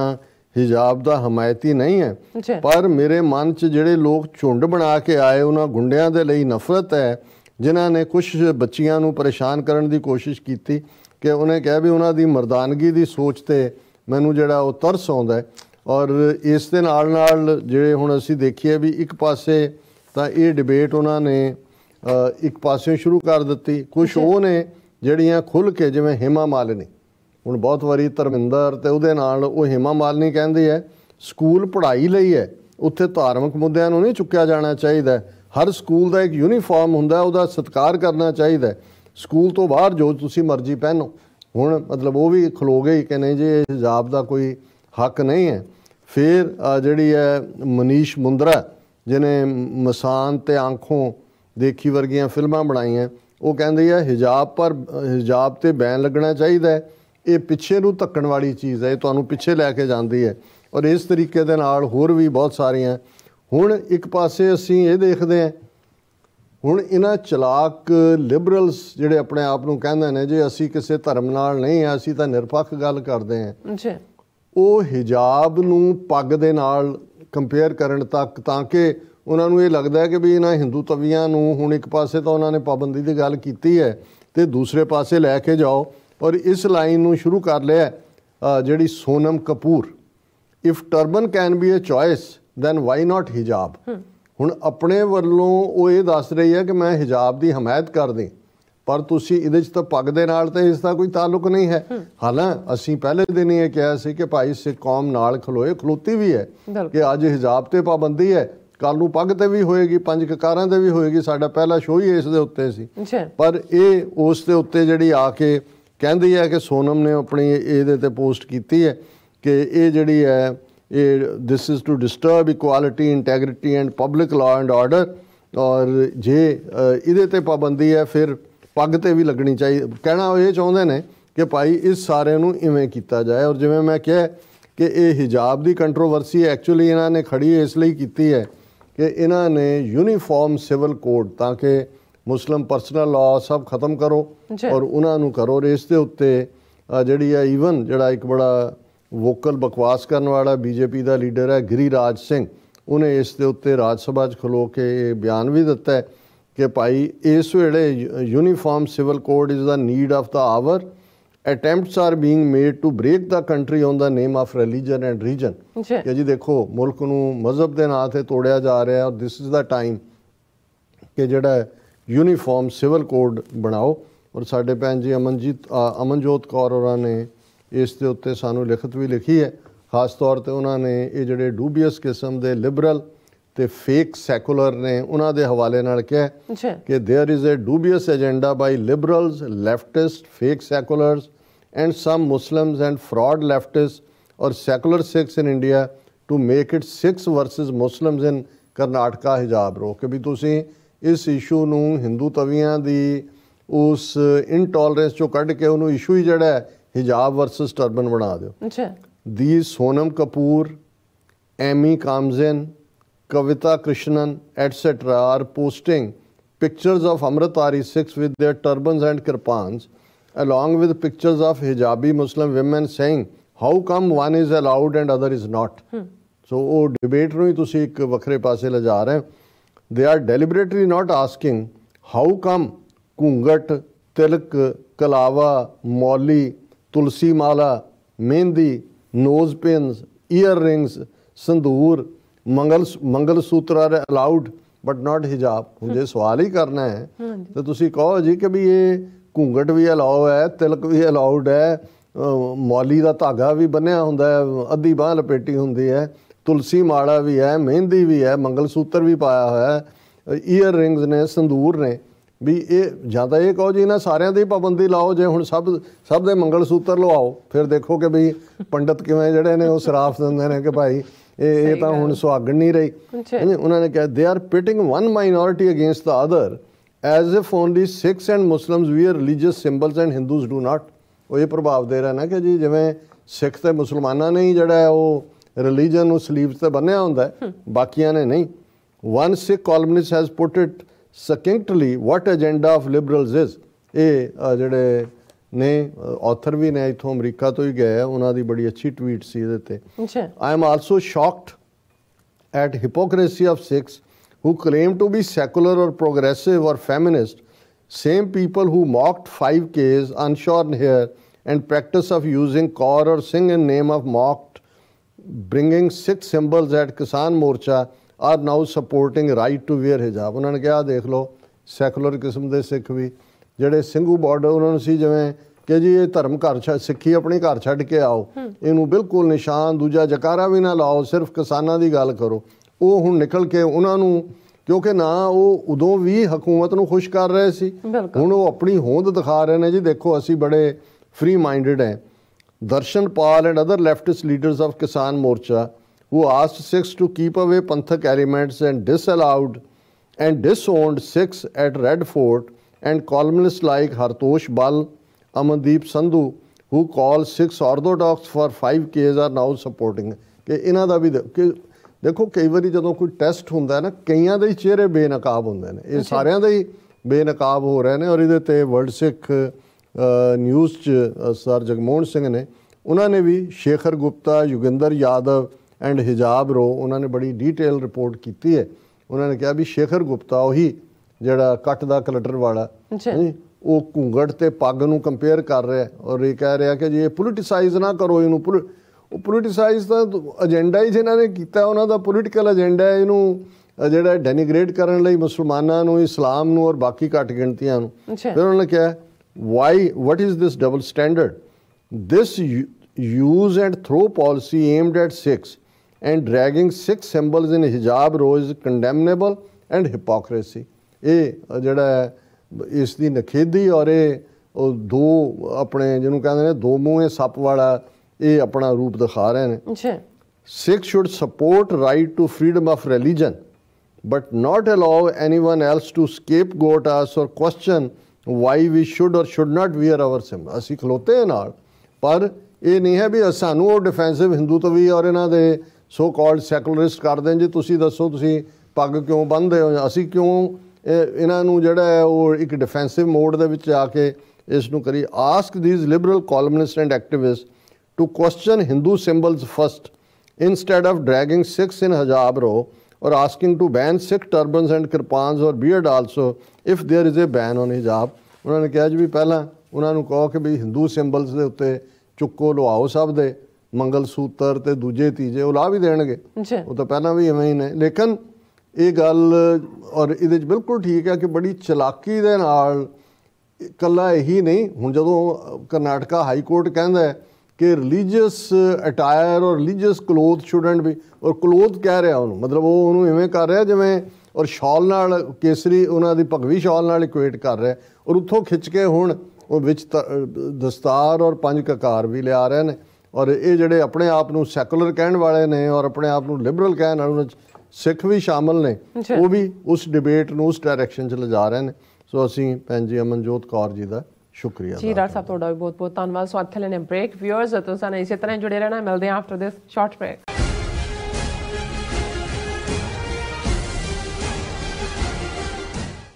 [SPEAKER 1] ਹਿਜਾਬ ਦਾ ਹਮਾਇਤੀ ਨਹੀਂ ਹੈ ਪਰ ਮੇਰੇ ਮਨ 'ਚ ਜਿਹੜੇ ਲੋਕ ਝੁੰਡ ਬਣਾ ਕੇ ਆਏ ਉਹਨਾਂ ਗੁੰਡਿਆਂ ਦੇ ਲਈ ਨਫ਼ਰਤ ਹੈ ਜਿਨ੍ਹਾਂ ਨੇ ਕੁਝ ਬੱਚੀਆਂ ਨੂੰ ਪਰੇਸ਼ਾਨ ਕਰਨ ਦੀ ਕੋਸ਼ਿਸ਼ ਕੀਤੀ ਕਿ ਉਹਨੇ ਕਿਹਾ ਵੀ ਉਹਨਾਂ ਦੀ ਮਰਦਾਨਗੀ ਦੀ ਸੋਚ ਤੇ ਮੈਨੂੰ ਜਿਹੜਾ ਉਹ ਤਰਸ ਆਉਂਦਾ ਹੈ ਔਰ ਇਸ ਦੇ ਨਾਲ ਨਾਲ ਜਿਹੜੇ ਹੁਣ ਅਸੀਂ ਦੇਖੀਏ ਵੀ ਇੱਕ ਪਾਸੇ ਤਾਂ ਇਹ ਡਿਬੇਟ ਉਹਨਾਂ ਨੇ ਇੱਕ ਪਾਸੇ ਸ਼ੁਰੂ ਕਰ ਦਿੱਤੀ ਕੁਝ ਉਹ ਨੇ ਜਿਹੜੀਆਂ ਖੁੱਲ ਕੇ ਜਿਵੇਂ ਹਿਮਾ ਮਾਲਨੀ ਹੁਣ ਬਹੁਤ ਵਾਰੀ ਧਰਮਿੰਦਰ ਤੇ ਉਹਦੇ ਨਾਲ ਉਹ ਹਿਮਾ ਮਾਲਨੀ ਕਹਿੰਦੀ ਹੈ ਸਕੂਲ ਪੜ੍ਹਾਈ ਲਈ ਹੈ ਉੱਥੇ ਧਾਰਮਿਕ ਮੁੱਦਿਆਂ ਨੂੰ ਨਹੀਂ ਚੁੱਕਿਆ ਜਾਣਾ ਚਾਹੀਦਾ ਹਰ ਸਕੂਲ ਦਾ ਇੱਕ ਯੂਨੀਫਾਰਮ ਹੁੰਦਾ ਉਹਦਾ ਸਤਿਕਾਰ ਕਰਨਾ ਚਾਹੀਦਾ ਸਕੂਲ ਤੋਂ ਬਾਹਰ ਜੋ ਤੁਸੀਂ ਮਰਜ਼ੀ ਪਹਿਨੋ ਹੁਣ ਮਤਲਬ ਉਹ ਵੀ ਖਲੋਗੇ ਕਿ ਨਹੀਂ ਜੇ ਹਿਜਾਬ ਦਾ ਕੋਈ ਹੱਕ ਨਹੀਂ ਹੈ ਫਿਰ ਜਿਹੜੀ ਹੈ ਮਨੀਸ਼ ਮੁੰਦਰਾ ਜਿਨੇ ਮਸਾਨ ਤੇ ਅੱਖੋਂ ਦੇਖੀ ਵਰਗੀਆਂ ਫਿਲਮਾਂ ਬਣਾਈਆਂ ਉਹ ਕਹਿੰਦੀ ਹੈ ਹਿਜਾਬ ਪਰ ਹਿਜਾਬ ਤੇ ਬੈਨ ਲੱਗਣਾ ਚਾਹੀਦਾ ਹੈ ਇਹ ਪਿੱਛੇ ਨੂੰ ਧੱਕਣ ਵਾਲੀ ਚੀਜ਼ ਹੈ ਇਹ ਤੁਹਾਨੂੰ ਪਿੱਛੇ ਲੈ ਕੇ ਜਾਂਦੀ ਹੈ ਔਰ ਇਸ ਤਰੀਕੇ ਦੇ ਨਾਲ ਹੋਰ ਵੀ ਬਹੁਤ ਸਾਰੀਆਂ ਹੁਣ ਇੱਕ ਪਾਸੇ ਅਸੀਂ ਇਹ ਦੇਖਦੇ ਹਾਂ ਹੁਣ ਇਹਨਾਂ ਚਲਾਕ ਲਿਬਰਲਸ ਜਿਹੜੇ ਆਪਣੇ ਆਪ ਨੂੰ ਕਹਿੰਦੇ ਨੇ ਜੇ ਅਸੀਂ ਕਿਸੇ ਧਰਮ ਨਾਲ ਨਹੀਂ ਆ ਅਸੀਂ ਤਾਂ ਨਿਰਪੱਖ ਗੱਲ ਕਰਦੇ ਹਾਂ ਜੀ ਉਹ ਹਿਜਾਬ ਨੂੰ ਪੱਗ ਦੇ ਨਾਲ ਕੰਪੇਅਰ ਕਰਨ ਤੱਕ ਤਾਂ ਕਿ ਉਹਨਾਂ ਨੂੰ ਇਹ ਲੱਗਦਾ ਹੈ ਕਿ ਵੀ ਇਹਨਾਂ ਹਿੰਦੂ ਤਵੀਆਂ ਨੂੰ ਹੁਣ ਇੱਕ ਪਾਸੇ ਤਾਂ ਉਹਨਾਂ ਨੇ ਪਾਬੰਦੀ ਦੀ ਗੱਲ ਕੀਤੀ ਹੈ ਤੇ ਦੂਸਰੇ ਪਾਸੇ ਲੈ ਕੇ ਜਾਓ ਔਰ ਇਸ ਲਾਈਨ ਨੂੰ ਸ਼ੁਰੂ ਕਰ ਲਿਆ ਜਿਹੜੀ Sonam Kapoor if turban can be a choice then why not hijab ਹੁਣ ਆਪਣੇ ਵੱਲੋਂ ਉਹ ਇਹ ਦੱਸ ਰਹੀ ਹੈ ਕਿ ਮੈਂ ਹਿਜਾਬ ਦੀ ਹਮਾਇਤ ਕਰਦੀ ਪਰ ਤੁਸੀਂ ਇਹਦੇ 'ਚ ਤਾਂ ਪੱਗ ਦੇ ਨਾਲ ਤੇ ਇਸ ਦਾ ਕੋਈ ਤਾਲੁਕ ਨਹੀਂ ਹੈ ਹਾਲਾਂ ਅਸੀਂ ਪਹਿਲੇ ਦਿਨ ਹੀ ਇਹ ਕਿਹਾ ਸੀ ਕਿ ਭਾਈ ਸਿੱਖ ਕੌਮ ਨਾਲ ਖਲੋਏ ਖਲੋਤੀ ਵੀ ਹੈ ਕਿ ਅੱਜ ਹਿਜਾਬ ਤੇ ਪਾਬੰਦੀ ਹੈ ਕੱਲ ਨੂੰ ਪੱਗ ਤੇ ਵੀ ਹੋਏਗੀ ਪੰਜ ਕਕਾਰਾਂ ਤੇ ਵੀ ਹੋਏਗੀ ਸਾਡਾ ਪਹਿਲਾ ਸ਼ੋਅ ਹੀ ਇਸ ਦੇ ਉੱਤੇ ਸੀ ਪਰ ਇਹ ਉਸ ਦੇ ਉੱਤੇ ਜਿਹੜੀ ਆ ਕੇ ਕਹਿੰਦੀ ਹੈ ਕਿ ਸੋਨਮ ਨੇ ਆਪਣੀ ਇਹਦੇ ਤੇ ਪੋਸਟ ਕੀਤੀ ਹੈ ਕਿ ਇਹ ਜਿਹੜੀ ਹੈ ਇਹ this is to disturb equality integrity and public law and order ਔਰ ਜੇ ਇਹਦੇ ਤੇ ਪਾਬੰਦੀ ਹੈ ਫਿਰ ਪੱਗ ਤੇ ਵੀ ਲੱਗਣੀ ਚਾਹੀਦੀ ਕਹਿਣਾ ਉਹ ਇਹ ਚਾਹੁੰਦੇ ਨੇ ਕਿ ਭਾਈ ਇਸ ਸਾਰਿਆਂ ਨੂੰ ਇਵੇਂ ਕੀਤਾ ਜਾਏ ਔਰ ਜਿਵੇਂ ਮੈਂ ਕਿਹਾ ਕਿ ਇਹ ਹਿਜਾਬ ਦੀ ਕੰਟਰੋਵਰਸੀ ਐਕਚੁਅਲੀ ਇਹਨਾਂ ਨੇ ਖੜੀ ਇਸ ਲਈ ਕੀਤੀ ਹੈ ਕਿ ਇਹਨਾਂ ਨੇ ਯੂਨੀਫਾਰਮ ਸਿਵਲ ਕੋਡ ਤਾਂ ਕਿ ਮੁਸਲਮ ਪਰਸਨਲ ਲਾਅ ਸਭ ਖਤਮ ਕਰੋ ਔਰ ਉਹਨਾਂ ਨੂੰ ਕਰੋ ਰੇਸ ਦੇ ਉੱਤੇ ਜਿਹੜੀ ਹੈ ਈਵਨ ਜਿਹੜਾ ਇੱਕ ਬੜਾ ਵੋਕਲ ਬਕਵਾਸ ਕਰਨ ਵਾਲਾ ਬੀਜੇਪੀ ਦਾ ਲੀਡਰ ਹੈ ਰਾਜ ਸਿੰਘ ਉਹਨੇ ਇਸ ਦੇ ਉੱਤੇ ਰਾਜ ਸਭਾ 'ਚ ਖਲੋ ਕੇ ਬਿਆਨ ਵੀ ਦਿੱਤਾ ਹੈ ਕਿ ਭਾਈ ਇਸ ਵੇਲੇ uniform civil code is the need of the hour attempts are being made to break the country on the name of religion and region ਕਿ ਜੀ ਦੇਖੋ ਮੁਲਕ ਨੂੰ ਮਜ਼ਹਬ ਦੇ ਨਾਂ ਤੇ ਤੋੜਿਆ ਜਾ ਰਿਹਾ ਔਰ ਥਿਸ ਇਜ਼ ਦਾ ਟਾਈਮ ਕਿ ਜਿਹੜਾ ਯੂਨੀਫਾਰਮ ਸਿਵਲ ਕੋਡ ਬਣਾਓ ਔਰ ਸਾਡੇ ਭੈਣ ਜੀ ਅਮਨਜੀਤ ਅਮਨਜੋਤ ਕੌਰ ਹੋਰਾਂ ਨੇ ਇਸ ਦੇ ਉੱਤੇ ਸਾਨੂੰ ਲਿਖਤ ਵੀ ਲਿਖੀ ਹੈ ਖਾਸ ਤੌਰ ਤੇ ਉਹਨਾਂ ਨੇ ਇਹ ਜਿਹੜੇ ਡੂਬੀਅਸ ਕਿਸਮ ਦੇ ਲਿਬਰਲ ਤੇ ਫੇਕ ਸੈਕੂਲਰ ਨੇ ਉਹਨਾਂ ਦੇ ਹਵਾਲੇ ਨਾਲ ਕਿਹਾ ਕਿ there is a dubious agenda by liberals leftist fake seculars and some Muslims and fraud leftist or secular Sikhs in India to make it Sikhs versus Muslims in Karnataka hijab row ਕਿ ਵੀ ਤੁਸੀਂ ਇਸ ਇਸ਼ੂ ਨੂੰ ਹਿੰਦੂ ਤਵੀਆਂ ਦੀ ਉਸ ਇਨਟੋਲਰੈਂਸ ਚੋਂ ਕੱਢ ਕੇ ਉਹਨੂੰ issue ਹੀ ਜਿਹੜਾ ਹੈ ਹਿਜਾਬ ਵਰਸਸ ਟਰਬਨ ਬਣਾ ਦਿਓ ਅੱਛਾ ਦੀ Sonam Kapoor Amy ਕਾਮਜ਼ਨ Kavita Krishnan, etc., are posting pictures of Amritari Sikhs with their turbans and kirpans, along with pictures of hijabi Muslim women saying, How come one is allowed and other is not? Hmm. So, oh, debate ਨੂੰ ਹੀ ਤੁਸੀਂ ਇੱਕ ਵੱਖਰੇ ਪਾਸੇ ਲਿਜਾ ਰਹੇ they are deliberately not asking how come ghunghat tilak kalawa mauli tulsi mala mehndi nose pins ear rings sindoor mangal mangalsutra are allowed but not hijab ਹੁਣ ਜੇ ਸਵਾਲ ਹੀ ਕਰਨਾ ਹੈ ਤਾਂ ਤੁਸੀਂ ਕਹੋ ਜੀ ਕਿ ਵੀ ਇਹ ਘੁੰਗਟ ਵੀ ਅਲਾਉ ਹੈ ਤਿਲਕ ਵੀ ਅਲਾਉਡ ਹੈ ਮੌਲੀ ਦਾ ਧਾਗਾ ਵੀ ਬੰਨਿਆ ਹੁੰਦਾ ਹੈ ਅੱਧੀ ਬਾਹ ਲਪੇਟੀ ਹੁੰਦੀ ਹੈ ਤੁਲਸੀ ਮਾਲਾ ਵੀ ਹੈ ਮਹਿੰਦੀ ਵੀ ਹੈ ਮੰਗਲ ਸੂਤਰ ਵੀ ਪਾਇਆ ਹੋਇਆ ਹੈ ਈਅਰ ਰਿੰਗਸ ਨੇ ਸੰਦੂਰ ਨੇ ਵੀ ਇਹ ਜਾਂ ਤਾਂ ਇਹ ਕਹੋ ਜੀ ਇਹਨਾਂ ਸਾਰਿਆਂ ਦੀ ਪਾਬੰਦੀ ਲਾਓ ਜੇ ਹੁਣ ਸਭ ਸਭ ਦੇ ਮੰਗਲ ਸੂਤਰ ਲਵਾਓ ਫਿਰ ਦੇਖੋ ਕਿ ਵੀ ਪੰਡਤ ਕਿਵੇਂ ਜਿਹੜੇ ਨੇ ਉਹ ਸਰਾਫ ਦਿੰਦੇ ਨੇ ਕਿ ਭਾਈ ਇਹ ਤਾਂ ਹੁਣ ਸੁਹਾਗਣ ਨਹੀਂ ਰਹੀ ਉਹਨਾਂ ਨੇ ਕਿਹਾ they are pitting one minority against the other as if only Sikhs and Muslims are religious symbols and Hindus do not ਉਹ ਇਹ ਪ੍ਰਭਾਵ ਦੇ ਰਿਹਾ ਨਾ ਕਿ ਜੀ ਜਿਵੇਂ ਸਿੱਖ ਤੇ ਮੁਸਲਮਾਨਾਂ ਨੇ ਹੀ ਜਿਹੜਾ ਉਹ ਰਿਲੀਜੀਅਨ ਨੂੰ ਸਲੀਵਸ ਤੇ ਬੰਨਿਆ ਹੁੰਦਾ ਬਾਕੀਆਂ ਨੇ ਨਹੀਂ one Sikh columnist has put it succinctly what agenda of liberals is ਇਹ ਜਿਹੜੇ ਨੇ ਆਥਰ ਵੀ ਨੇ ਇਥੋਂ ਅਮਰੀਕਾ ਤੋਂ ਹੀ ਗਏ ਉਹਨਾਂ ਦੀ ਬੜੀ ਅੱਛੀ ਟਵੀਟ ਸੀ ਇਹਦੇ ਤੇ ਅੱਛਾ I am also shocked at hypocrisy of Sikhs who claim to be secular or progressive or feminist, same people who mocked 5Ks, unshorn hair, and practice of using kor or singh in name of mocked, bringing sikh symbols at Kisan Morcha, are now supporting right to wear hijab. ਉਹਨਾਂ ਨੇ ਕਿਹਾ ਦੇਖ ਲਓ secular ਕਿਸਮ ਦੇ ਸਿੱਖ ਵੀ ਜਿਹੜੇ Singhu border ਉਹਨਾਂ ਨੂੰ ਸੀ ਜਿਵੇਂ ਕਿ ਜੀ ਇਹ ਧਰਮ ਘਰ ਛੱਡ ਸਿੱਖੀ ਆਪਣੀ ਘਰ ਛੱਡ ਕੇ ਆਓ ਇਹਨੂੰ ਬਿਲਕੁਲ ਨਿਸ਼ਾਨ ਦੂਜਾ ਜਕਾਰਾ ਵੀ ਨਾ ਲਾਓ ਸਿਰਫ ਕਿਸਾਨਾਂ ਦੀ ਗੱਲ ਕਰੋ ਉਹ ਹੁਣ ਨਿਕਲ ਕੇ ਉਹਨਾਂ ਨੂੰ ਕਿਉਂਕਿ ਨਾ ਉਹ ਉਦੋਂ ਵੀ ਹਕੂਮਤ ਨੂੰ ਖੁਸ਼ ਕਰ ਰਹੇ ਸੀ ਹੁਣ ਉਹ ਆਪਣੀ ਹੋਂਦ ਦਿਖਾ ਰਹੇ ਨੇ ਜੀ ਦੇਖੋ ਅਸੀਂ ਬੜੇ ਫ੍ਰੀ ਮਾਈਂਡਡ ਹੈ Darshan Pal and other leftist leaders of Kisan Morcha ਉਹ asked Sikhs to keep away panthic elements and disallowed and disowned Sikhs at Red Fort and columnists like Hartosh Bal, Amandeep Sandhu, who call Sikhs orthodox for 5Ks are now supporting ਕਿ ਇਹਨਾਂ ਦਾ ਵੀ ਦੇਖੋ ਕਈ ਵਾਰੀ ਜਦੋਂ ਕੋਈ test ਹੁੰਦਾ ਨਾ ਕਈਆਂ ਦੇ ਚਿਹਰੇ ਬੇਨਕਾਬ ਹੁੰਦੇ ਨੇ ਇਹ ਸਾਰਿਆਂ ਦੇ ਹੀ ਬੇਨਕਾਬ ਹੋ ਰਹੇ ਨੇ ਔਰ ਇਹਦੇ ਤੇ ਵਰਲਡ ਸਿੱਖ ਨਿਊਜ਼ ਚ ਸਰ ਜਗਮੋਹਨ ਸਿੰਘ ਨੇ ਉਹਨਾਂ ਨੇ ਵੀ Shekhar Gupta Yogendra Yadav and hijab row ਉਹਨਾਂ ਨੇ ਬੜੀ ਡੀਟੇਲ ਰਿਪੋਰਟ ਕੀਤੀ ਹੈ ਉਹਨਾਂ ਨੇ ਕਿਹਾ ਵੀ ਸ਼ੇਖਰ ਗੁਪਤਾ ਉਹੀ ਜਿਹੜਾ ਕੱਟ ਦਾ ਕਲਟਰ ਵਾਲਾ ਜੀ ਉਹ ਘੁੰਗੜ ਤੇ ਪੱਗ ਨੂੰ ਕੰਪੇਅਰ ਕਰ ਰਿਹਾ ਔਰ ਇਹ ਕਹਿ ਰਿਹਾ ਕਿ ਜੇ ਇਹ ਪੋਲਿਟਿਸਾਈਜ਼ ਨਾ ਕਰੋ ਇਹਨੂੰ ਉਹ ਪੋਲਿਟਿਸਾਈਜ਼ ਤਾਂ ਅਜੈਂਡਾ ਹੀ ਜਿਨ੍ਹਾਂ ਨੇ ਕੀਤਾ ਉਹਨਾਂ ਦਾ ਪੋਲਿਟਿਕਲ ਅਜੈਂਡਾ ਹੈ ਇਹਨੂੰ ਜਿਹੜਾ ਡੈਨੀਗ੍ਰੇਟ ਕਰਨ ਲਈ ਮੁਸਲਮਾਨਾਂ ਨੂੰ ਇਸਲਾਮ ਨੂੰ ਔਰ ਬਾਕੀ ਘੱਟ ਗਿਣਤੀਆਂ ਨੂੰ ਫਿਰ ਉਹਨਾਂ ਨੇ ਕਿਹਾ why what is this double standard this use and throw policy aimed at Sikhs and dragging Sikhs symbols in hijab rows condemnable and hypocrisy ਇਹ ਜਿਹੜਾ ਇਸ ਦੀ ਨਖੇਦੀ ਔਰ ਇਹ ਉਹ ਦੋ ਆਪਣੇ ਜਿਹਨੂੰ ਕਹਿੰਦੇ ਨੇ ਦੋ ਮੂੰਹੇ ਸੱਪ ਵਾਲਾ ਇਹ ਆਪਣਾ ਰੂਪ ਦਿਖਾ ਰਹੇ ਨੇ ਅੱਛਾ Sikh should support right to freedom of but not allow anyone else to scapegoat us or question why we should or should not wear our ਸਿਮ ਅਸੀਂ ਖਲੋਤੇ ਨਾਲ ਪਰ ਇਹ ਨਹੀਂ ਹੈ ਵੀ ਸਾਨੂੰ ਉਹ ਡਿਫੈਂਸਿਵ ਹਿੰਦੂ ਤਵੀ ਔਰ ਇਹਨਾਂ ਦੇ ਸੋ ਕਾਲਡ ਸੈਕੂਲਰਿਸਟ ਕਰਦੇ ਨੇ ਜੀ ਤੁਸੀਂ ਦੱਸੋ ਤੁਸੀਂ ਪੱਗ ਕਿਉਂ ਬੰਨਦੇ ਹੋ ਅਸੀਂ ਕਿਉਂ ਇਹਨਾਂ ਨੂੰ ਜਿਹੜਾ ਹੈ ਉਹ ਇੱਕ ਡਿਫੈਂਸਿਵ ਮੋਡ ਦੇ ਵਿੱਚ ਆ ਕੇ ਇਸ ਨੂੰ ਕਰੀ ask these liberal columnist and activist to question Hindu symbols instead of dragging Sikhs in hijab row or asking to ban Sikh turbans and kirpans or beard also if there is a ban on hijab ਉਹਨਾਂ ਨੇ ਕਿਹਾ ਜੀ ਵੀ ਪਹਿਲਾਂ ਉਹਨਾਂ ਨੂੰ ਕਹੋ ਕਿ ਵੀ ਹਿੰਦੂ ਸਿੰਬਲਸ ਦੇ ਉੱਤੇ ਚੁੱਕੋ ਲਵਾਓ ਸਭ ਦੇ ਮੰਗਲ ਸੂਤਰ ਤੇ ਦੂਜੇ ਤੀਜੇ ਉਹ ਲਾ ਵੀ ਦੇਣਗੇ ਉਹ ਤਾਂ ਪਹਿਲਾਂ ਵੀ ਐਵੇਂ ਹੀ ਨੇ ਲੇਕਿਨ ਇਹ ਗੱਲ ਔਰ ਇਹਦੇ ਵਿੱਚ ਬਿਲਕੁਲ ਠੀਕ ਹੈ ਕਿ ਬੜੀ ਚਲਾਕੀ ਦੇ ਨਾਲ ਕੱਲਾ ਇਹੀ ਨਹੀਂ ਹੁਣ ਜਦੋਂ ਕਰਨਾਟਕਾ ਹਾਈ ਕੋਰਟ ਕਹਿੰਦਾ ਹੈ ਕਿ religious attire or religious cloth shouldn't be or cloth ਕਹਿ ਰਿਹਾ ਉਹਨੂੰ ਮਤਲਬ ਉਹ ਉਹਨੂੰ ਇਵੇਂ ਕਰ ਰਿਹਾ ਜਿਵੇਂ ਔਰ ਸ਼ਾਲ ਨਾਲ ਕੇਸਰੀ ਉਹਨਾਂ ਦੀ ਭਗਵੀ ਸ਼ਾਲ ਨਾਲ ਇਕੁਏਟ ਕਰ ਰਿਹਾ ਔਰ ਉੱਥੋਂ ਖਿੱਚ ਕੇ ਹੁਣ ਉਹ ਵਿੱਚ ਦਸਤਾਰ ਔਰ ਪੰਜ ਕਕਾਰ ਵੀ ਲਿਆ ਰਹੇ ਨੇ ਔਰ ਇਹ ਜਿਹੜੇ ਆਪਣੇ ਆਪ ਨੂੰ ਸੈਕੂਲਰ ਕਹਿਣ ਵਾਲੇ ਨੇ ਔਰ ਆਪਣੇ ਆਪ ਨੂੰ ਲਿਬਰਲ ਕਹਿਣ ਵਾਲੇ ਨੇ ਸਿੱਖ ਵੀ ਸ਼ਾਮਲ ਨੇ ਉਹ ਵੀ ਉਸ ਡਿਬੇਟ ਨੂੰ ਉਸ ਡਾਇਰੈਕਸ਼ਨ 'ਚ ਲਿਜਾ ਰਹੇ ਨੇ ਸੋ ਅਸੀਂ ਭੈਣ ਜੀ ਅਮਨਜੋਤ ਕੌਰ ਜੀ ਦਾ ਸ਼ੁਕਰੀਆ ਜੀ ਡਾਕਟਰ ਸਾਹਿਬ ਤੁਹਾਡਾ ਵੀ ਬਹੁਤ ਬਹੁਤ ਧੰਨਵਾਦ ਸੋ ਅੱਥੇ ਲੈਣੇ ਬ੍ਰੇਕ ਵਿਅਰਸ ਤੁਸੀਂ ਸਾਨੂੰ ਇਸੇ ਤਰ੍ਹਾਂ ਜੁੜੇ ਰਹਿਣਾ ਮਿਲਦੇ ਆਫਟਰ ਦਿਸ ਸ਼ਾਰਟ ਬ੍ਰੇਕ